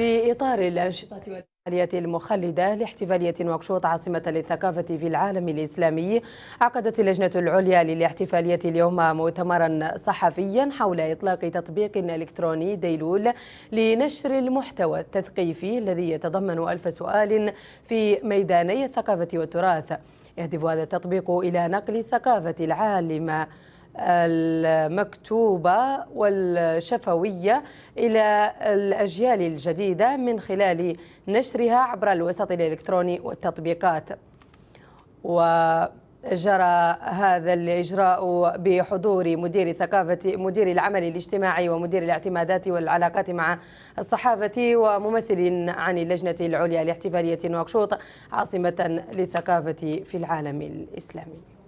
في إطار الأنشطة والفعاليات المخلدة لاحتفالية نواكشوط عاصمة للثقافة في العالم الإسلامي عقدت اللجنة العليا للاحتفالية اليوم مؤتمرا صحفيا حول إطلاق تطبيق إلكتروني ديلول لنشر المحتوى التثقيفي الذي يتضمن ألف سؤال في ميداني الثقافة والتراث يهدف هذا التطبيق إلى نقل الثقافة العالمة المكتوبة والشفوية إلى الأجيال الجديدة من خلال نشرها عبر الوسط الإلكتروني والتطبيقات و جرى هذا الإجراء بحضور مدير ثقافة مدير العمل الاجتماعي ومدير الاعتمادات والعلاقات مع الصحافة وممثل عن اللجنة العليا لاحتفالية نواكشوط عاصمة للثقافة في العالم الإسلامي